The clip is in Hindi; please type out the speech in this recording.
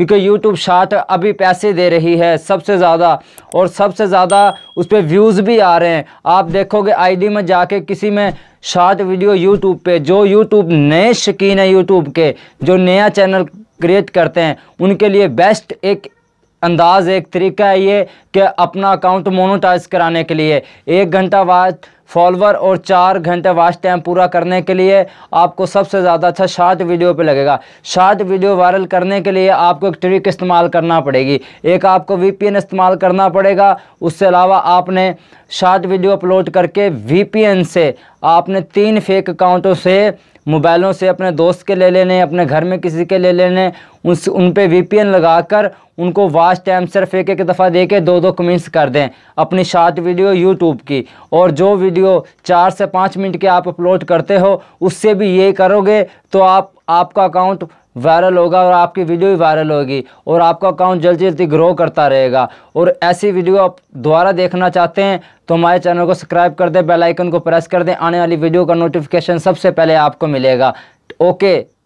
क्योंकि यूट्यूब शार्ट अभी पैसे दे रही है सबसे ज़्यादा और सबसे ज़्यादा उस पर व्यूज़ भी आ रहे हैं आप देखोगे आई में जाके किसी में शार्ट वीडियो यूट्यूब पर जो यूट्यूब नए शकीन है यूट्यूब के जो नया चैनल क्रिएट करते हैं उनके लिए बेस्ट एक अंदाज़ एक तरीका है ये कि अपना अकाउंट मोनोटाइज कराने के लिए एक घंटा बाद फॉलोवर और चार घंटे वाच टाइम पूरा करने के लिए आपको सबसे ज़्यादा अच्छा शार्ट वीडियो पे लगेगा शार्ट वीडियो वायरल करने के लिए आपको एक ट्रिक इस्तेमाल करना पड़ेगी एक आपको वीपीएन इस्तेमाल करना पड़ेगा उसके अलावा आपने शार्ट वीडियो अपलोड करके वीपीएन से आपने तीन फेक अकाउंटों से मोबाइलों से अपने दोस्त के ले लेने अपने घर में किसी के ले लेने उस उन पर वी लगाकर उनको वाच टाइम सिर्फ एक एक दफ़ा दे के दो दो कमेंट्स कर दें अपनी शार्ट वीडियो यूट्यूब की और जो वीडियो वीडियो चार से पाँच मिनट के आप अपलोड करते हो उससे भी ये करोगे तो आप आपका अकाउंट वायरल होगा और आपकी वीडियो भी वायरल होगी और आपका अकाउंट जल्दी जल्दी ग्रो करता रहेगा और ऐसी वीडियो आप दोबारा देखना चाहते हैं तो हमारे चैनल को सब्सक्राइब कर दें बेल आइकन को प्रेस कर दें आने वाली वीडियो का नोटिफिकेशन सबसे पहले आपको मिलेगा ओके